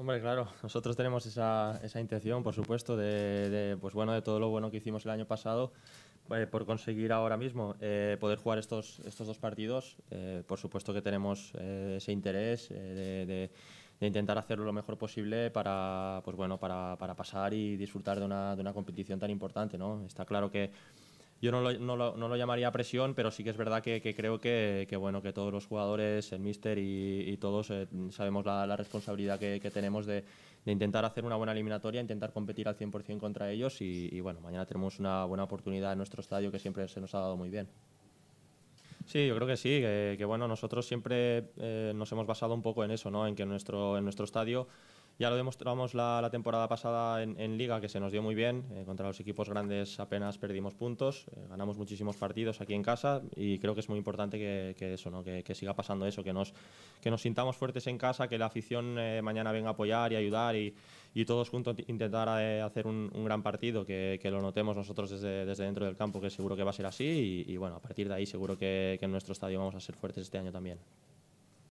Hombre, claro, nosotros tenemos esa, esa intención, por supuesto, de, pues bueno, de todo lo bueno que hicimos el año pasado, eh, por conseguir ahora mismo eh, poder jugar estos, estos dos partidos. Eh, por supuesto que tenemos ese interés de, de, intentar hacerlo lo mejor posible para, pues bueno, para, para pasar y disfrutar de una, de una competición tan importante. ¿no? Está claro que yo no lo, llamaría presión, pero sí que es verdad que, creo que, bueno, que todos los jugadores, el míster y, todos eh, sabemos la, responsabilidad que, tenemos de, intentar hacer una buena eliminatoria, intentar competir al 100% contra ellos y, bueno, mañana tenemos una buena oportunidad en nuestro estadio que siempre se nos ha dado muy bien. Sí, yo creo que sí, que, bueno, nosotros siempre eh, nos hemos basado un poco en eso, ¿no? en que nuestro, en nuestro estadio ya lo demostramos la, temporada pasada en, Liga, que se nos dio muy bien. Eh, contra los equipos grandes apenas perdimos puntos, eh, ganamos muchísimos partidos aquí en casa y creo que es muy importante que, eso, ¿no? Que, siga pasando eso, que nos, que nos sintamos fuertes en casa, que la afición eh, mañana venga a apoyar y ayudar y, y todos juntos intentar hacer un, gran partido, que, lo notemos nosotros desde, desde, dentro del campo, que seguro que va a ser así y, bueno, a partir de ahí seguro que, que en nuestro estadio vamos a ser fuertes este año también.